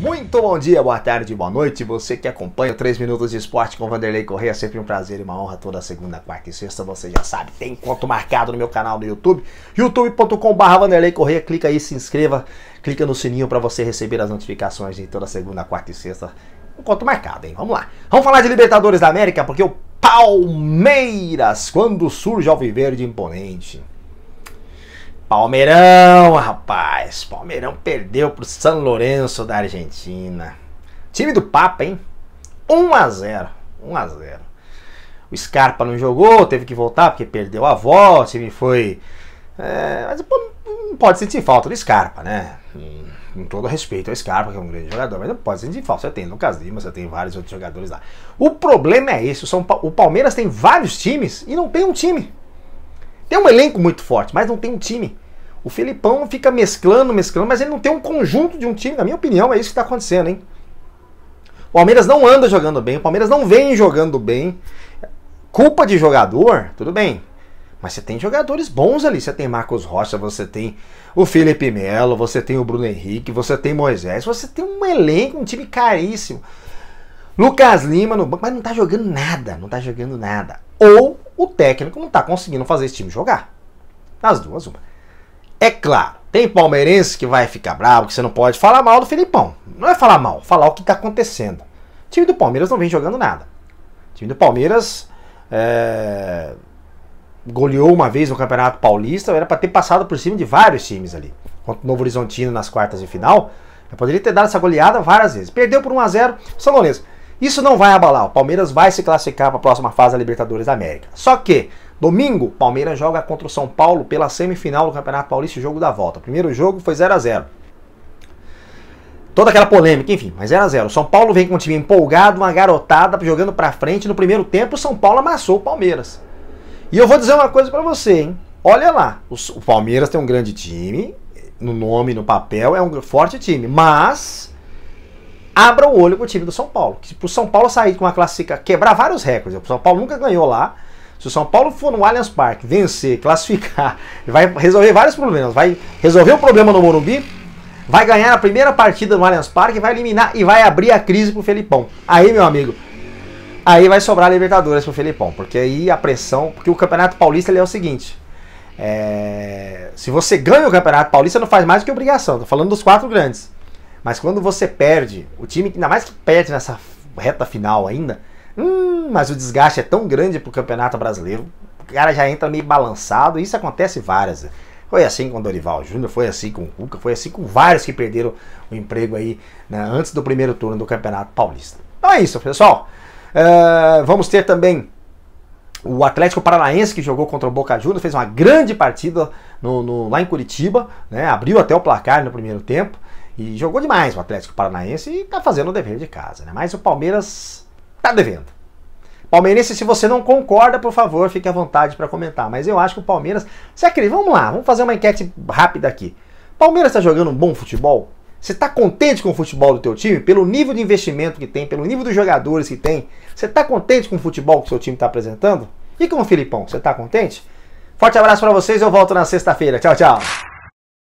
Muito bom dia, boa tarde, boa noite. Você que acompanha o 3 Minutos de Esporte com Vanderlei Correia, sempre um prazer e uma honra toda segunda, quarta e sexta. Você já sabe, tem quanto marcado no meu canal no YouTube, youtube.com.br Vanderlei Correia. Clica aí, se inscreva, clica no sininho para você receber as notificações de toda segunda, quarta e sexta. Encontro marcado, hein? Vamos lá. Vamos falar de Libertadores da América, porque o Palmeiras, quando surge ao viver de imponente. Palmeirão, rapaz. Palmeirão perdeu pro San Lourenço da Argentina. Time do Papa, hein? 1 a 0. 1 a 0. O Scarpa não jogou, teve que voltar porque perdeu a avó, o time foi é, mas pô, não pode sentir falta do Scarpa, né? Com todo respeito ao Scarpa, que é um grande jogador, mas não pode sentir falta. Você tem Lucas Lima, você tem vários outros jogadores lá. O problema é esse: o, São pa o Palmeiras tem vários times e não tem um time. Tem um elenco muito forte, mas não tem um time. O Filipão fica mesclando, mesclando, mas ele não tem um conjunto de um time. Na minha opinião, é isso que está acontecendo, hein? O Palmeiras não anda jogando bem, o Palmeiras não vem jogando bem. Culpa de jogador, tudo bem. Mas você tem jogadores bons ali. Você tem Marcos Rocha, você tem o Felipe Melo, você tem o Bruno Henrique, você tem Moisés, você tem um elenco, um time caríssimo. Lucas Lima no banco, mas não tá jogando nada, não tá jogando nada. Ou o técnico não está conseguindo fazer esse time jogar. Nas duas, uma. É claro, tem palmeirense que vai ficar bravo, que você não pode falar mal do Filipão. Não é falar mal, falar o que está acontecendo. O time do Palmeiras não vem jogando nada. O time do Palmeiras é... goleou uma vez no Campeonato Paulista, era para ter passado por cima de vários times ali. Contra o Novo Horizontino nas quartas de final, eu poderia ter dado essa goleada várias vezes. Perdeu por 1 a 0 São Lourenço. Isso não vai abalar. O Palmeiras vai se classificar para a próxima fase da Libertadores da América. Só que domingo, Palmeiras joga contra o São Paulo pela semifinal do Campeonato Paulista, o jogo da volta. O primeiro jogo foi 0 a 0. Toda aquela polêmica, enfim, mas 0 a 0. O São Paulo vem com um time empolgado, uma garotada jogando para frente no primeiro tempo, o São Paulo amassou o Palmeiras. E eu vou dizer uma coisa para você, hein? Olha lá, o Palmeiras tem um grande time, no nome, no papel, é um forte time, mas abra o olho pro o time do São Paulo. Que o São Paulo sair com uma classifica, quebrar vários recordes. O São Paulo nunca ganhou lá. Se o São Paulo for no Allianz Parque, vencer, classificar, vai resolver vários problemas. Vai resolver o problema no Morumbi, vai ganhar a primeira partida no Allianz Parque, vai eliminar e vai abrir a crise pro Felipão. Aí, meu amigo, aí vai sobrar a Libertadores pro Felipão, porque aí a pressão, porque o Campeonato Paulista ele é o seguinte, é, se você ganha o Campeonato Paulista, não faz mais do que obrigação. Tô falando dos quatro grandes. Mas quando você perde, o time, ainda mais que perde nessa reta final ainda, hum, mas o desgaste é tão grande pro Campeonato Brasileiro, o cara já entra meio balançado, e isso acontece várias vezes. Foi assim com o Dorival Júnior, foi assim com o Cuca, foi assim com vários que perderam o emprego aí né, antes do primeiro turno do Campeonato Paulista. Então é isso, pessoal. Uh, vamos ter também o Atlético Paranaense que jogou contra o Boca Juniors, fez uma grande partida no, no, lá em Curitiba, né, abriu até o placar no primeiro tempo. E jogou demais o Atlético Paranaense e está fazendo o dever de casa, né? Mas o Palmeiras está devendo. Palmeirense, se você não concorda, por favor, fique à vontade para comentar. Mas eu acho que o Palmeiras. Você acredita? Vamos lá, vamos fazer uma enquete rápida aqui. Palmeiras está jogando um bom futebol? Você está contente com o futebol do teu time? Pelo nível de investimento que tem, pelo nível dos jogadores que tem? Você está contente com o futebol que o seu time está apresentando? E com o Filipão, você está contente? Forte abraço para vocês, eu volto na sexta-feira. Tchau, tchau.